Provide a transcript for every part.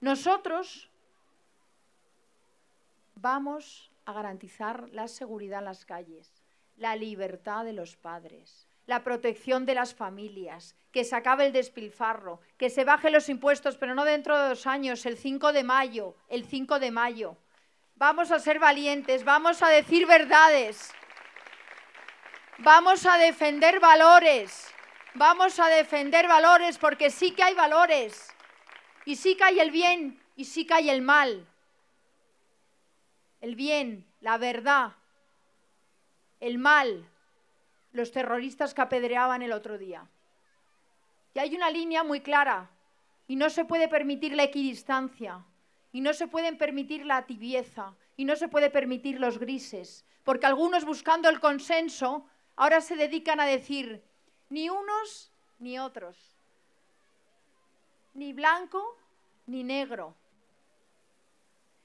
Nosotros vamos a garantizar la seguridad en las calles, la libertad de los padres, la protección de las familias, que se acabe el despilfarro, que se bajen los impuestos, pero no dentro de dos años, el 5 de mayo, el 5 de mayo. Vamos a ser valientes, vamos a decir verdades, vamos a defender valores, vamos a defender valores porque sí que hay valores. Y sí cae el bien y sí cae el mal. El bien, la verdad, el mal, los terroristas que apedreaban el otro día. Y hay una línea muy clara y no se puede permitir la equidistancia y no se pueden permitir la tibieza y no se puede permitir los grises, porque algunos buscando el consenso ahora se dedican a decir ni unos ni otros ni blanco ni negro,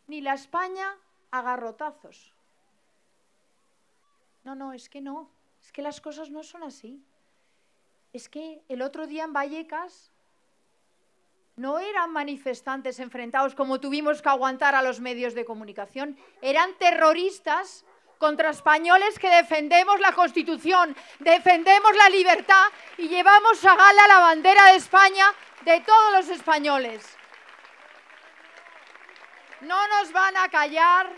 ni la España a garrotazos. No, no, es que no, es que las cosas no son así. Es que el otro día en Vallecas no eran manifestantes enfrentados como tuvimos que aguantar a los medios de comunicación, eran terroristas contra españoles que defendemos la Constitución, defendemos la libertad y llevamos a gala la bandera de España de todos los españoles. No nos van a callar,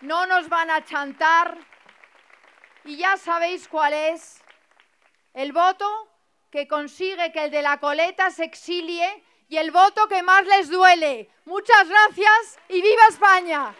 no nos van a chantar y ya sabéis cuál es el voto que consigue que el de la coleta se exilie y el voto que más les duele. Muchas gracias y viva España.